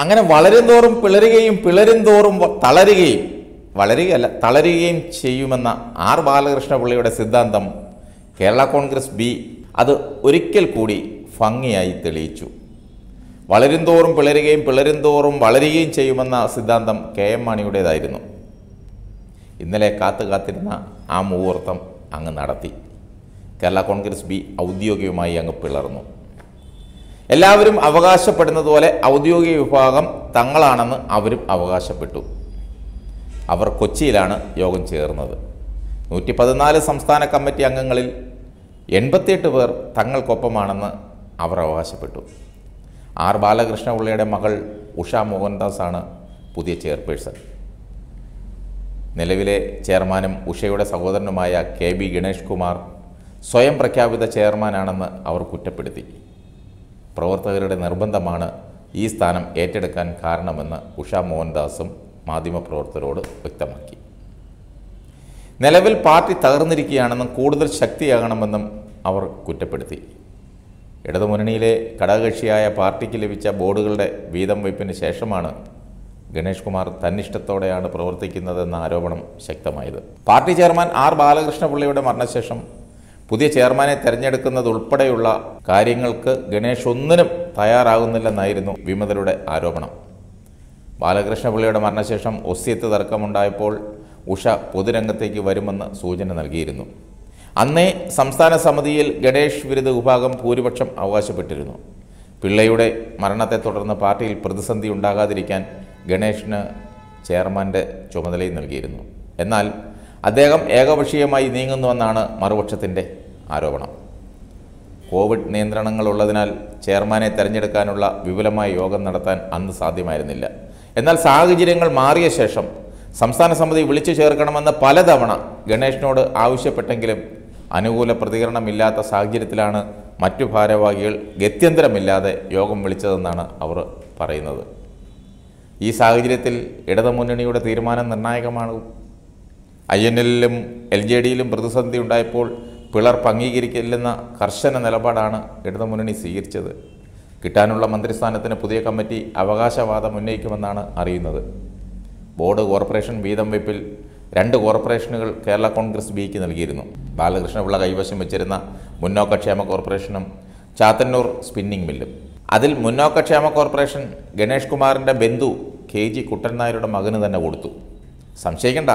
അങ്ങനെ തോറും പിളരുകയും തോറും തളരുകയും വളരുകയല്ല തളരുകയും ചെയ്യുമെന്ന ആർ ബാലകൃഷ്ണപിള്ളയുടെ സിദ്ധാന്തം കേരള കോൺഗ്രസ് ബി അത് ഒരിക്കൽ കൂടി ഭംഗിയായി തെളിയിച്ചു തോറും പിളരുകയും തോറും വളരുകയും ചെയ്യുമെന്ന സിദ്ധാന്തം കെ എം മാണിയുടേതായിരുന്നു ഇന്നലെ കാത്തു കാത്തിരുന്ന ആ മുഹൂർത്തം അങ്ങ് നടത്തി കേരള കോൺഗ്രസ് ബി ഔദ്യോഗികമായി അങ്ങ് പിളർന്നു എല്ലാവരും പോലെ ഔദ്യോഗിക വിഭാഗം തങ്ങളാണെന്ന് അവരും അവകാശപ്പെട്ടു അവർ കൊച്ചിയിലാണ് യോഗം ചേർന്നത് നൂറ്റി പതിനാല് സംസ്ഥാന കമ്മിറ്റി അംഗങ്ങളിൽ എൺപത്തിയെട്ട് പേർ തങ്ങൾക്കൊപ്പമാണെന്ന് അവർ അവകാശപ്പെട്ടു ആർ ബാലകൃഷ്ണ പിള്ളയുടെ മകൾ ഉഷ മോഹൻദാസ് ആണ് പുതിയ ചെയർപേഴ്സൺ നിലവിലെ ചെയർമാനും ഉഷയുടെ സഹോദരനുമായ കെ ബി ഗണേഷ് കുമാർ സ്വയം പ്രഖ്യാപിത ചെയർമാനാണെന്ന് അവർ കുറ്റപ്പെടുത്തി പ്രവർത്തകരുടെ നിർബന്ധമാണ് ഈ സ്ഥാനം ഏറ്റെടുക്കാൻ കാരണമെന്ന് ഉഷ മോഹൻദാസും മാധ്യമപ്രവർത്തകരോട് വ്യക്തമാക്കി നിലവിൽ പാർട്ടി തകർന്നിരിക്കുകയാണെന്നും കൂടുതൽ ശക്തിയാകണമെന്നും അവർ കുറ്റപ്പെടുത്തി ഇടതുമുന്നണിയിലെ ഘടകകക്ഷിയായ പാർട്ടിക്ക് ലഭിച്ച ബോർഡുകളുടെ വീതം വയ്പ്പിന് ശേഷമാണ് ഗണേഷ് കുമാർ തന്നിഷ്ടത്തോടെയാണ് പ്രവർത്തിക്കുന്നതെന്ന ആരോപണം ശക്തമായത് പാർട്ടി ചെയർമാൻ ആർ ബാലകൃഷ്ണപിള്ളയുടെ മരണശേഷം പുതിയ ചെയർമാനെ തെരഞ്ഞെടുക്കുന്നത് ഉൾപ്പെടെയുള്ള കാര്യങ്ങൾക്ക് ഗണേഷ് ഒന്നിനും തയ്യാറാകുന്നില്ലെന്നായിരുന്നു വിമതരുടെ ആരോപണം ബാലകൃഷ്ണപിള്ളിയുടെ മരണശേഷം ഒസ്യത്ത് തർക്കമുണ്ടായപ്പോൾ ഉഷ പൊതുരംഗത്തേക്ക് വരുമെന്ന് സൂചന നൽകിയിരുന്നു അന്നേ സംസ്ഥാന സമിതിയിൽ ഗണേഷ് വിരുദ്ധ വിഭാഗം ഭൂരിപക്ഷം അവകാശപ്പെട്ടിരുന്നു പിള്ളയുടെ മരണത്തെ തുടർന്ന് പാർട്ടിയിൽ പ്രതിസന്ധി ഉണ്ടാകാതിരിക്കാൻ ഗണേഷിന് ചെയർമാൻ്റെ ചുമതലയും നൽകിയിരുന്നു എന്നാൽ അദ്ദേഹം ഏകപക്ഷീയമായി നീങ്ങുന്നുവെന്നാണ് മറുപക്ഷത്തിൻ്റെ ആരോപണം കോവിഡ് നിയന്ത്രണങ്ങളുള്ളതിനാൽ ചെയർമാനെ തെരഞ്ഞെടുക്കാനുള്ള വിപുലമായ യോഗം നടത്താൻ അന്ന് സാധ്യമായിരുന്നില്ല എന്നാൽ സാഹചര്യങ്ങൾ മാറിയ ശേഷം സംസ്ഥാന സമിതി വിളിച്ചു ചേർക്കണമെന്ന് പലതവണ ഗണേഷിനോട് ആവശ്യപ്പെട്ടെങ്കിലും അനുകൂല പ്രതികരണമില്ലാത്ത സാഹചര്യത്തിലാണ് മറ്റു ഭാരവാഹികൾ ഗത്യന്തരമില്ലാതെ യോഗം വിളിച്ചതെന്നാണ് അവർ പറയുന്നത് ഈ സാഹചര്യത്തിൽ ഇടതുമുന്നണിയുടെ തീരുമാനം നിർണായകമാണ് ഐ എൻ എല്ലിലും എൽ ജെ ഡിയിലും പ്രതിസന്ധി ഉണ്ടായപ്പോൾ പിളർപ്പ് അംഗീകരിക്കില്ലെന്ന കർശന നിലപാടാണ് ഇടതുമുന്നണി സ്വീകരിച്ചത് കിട്ടാനുള്ള മന്ത്രിസ്ഥാനത്തിന് പുതിയ കമ്മിറ്റി അവകാശവാദം ഉന്നയിക്കുമെന്നാണ് അറിയുന്നത് ബോർഡ് കോർപ്പറേഷൻ വീതം വെപ്പിൽ രണ്ട് കോർപ്പറേഷനുകൾ കേരള കോൺഗ്രസ് ബിക്ക് നൽകിയിരുന്നു ബാലകൃഷ്ണപിള്ള കൈവശം വെച്ചിരുന്ന മുന്നോക്കക്ഷേമ കോർപ്പറേഷനും ചാത്തന്നൂർ സ്പിന്നിംഗ് മില്ലും അതിൽ മുന്നോക്കക്ഷേമ കോർപ്പറേഷൻ ഗണേഷ് കുമാറിൻ്റെ ബന്ധു കെ ജി കുട്ടൻ നായരുടെ മകന് തന്നെ കൊടുത്തു സംശയിക്കണ്ട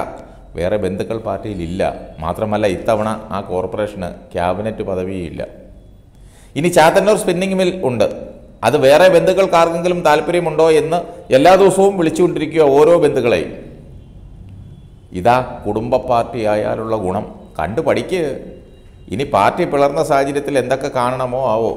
വേറെ ബന്ധുക്കൾ പാർട്ടിയിലില്ല മാത്രമല്ല ഇത്തവണ ആ കോർപ്പറേഷന് ക്യാബിനറ്റ് പദവിയില്ല ഇനി ചാത്തന്നൂർ സ്പിന്നിംഗ് മിൽ ഉണ്ട് അത് വേറെ ബന്ധുക്കൾക്ക് ആർക്കെങ്കിലും താല്പര്യമുണ്ടോ എന്ന് എല്ലാ ദിവസവും വിളിച്ചുകൊണ്ടിരിക്കുക ഓരോ ബന്ധുക്കളെയും ഇതാ കുടുംബ പാർട്ടി ആയാലുള്ള ഗുണം കണ്ടുപഠിക്ക് ഇനി പാർട്ടി പിളർന്ന സാഹചര്യത്തിൽ എന്തൊക്കെ കാണണമോ ആവോ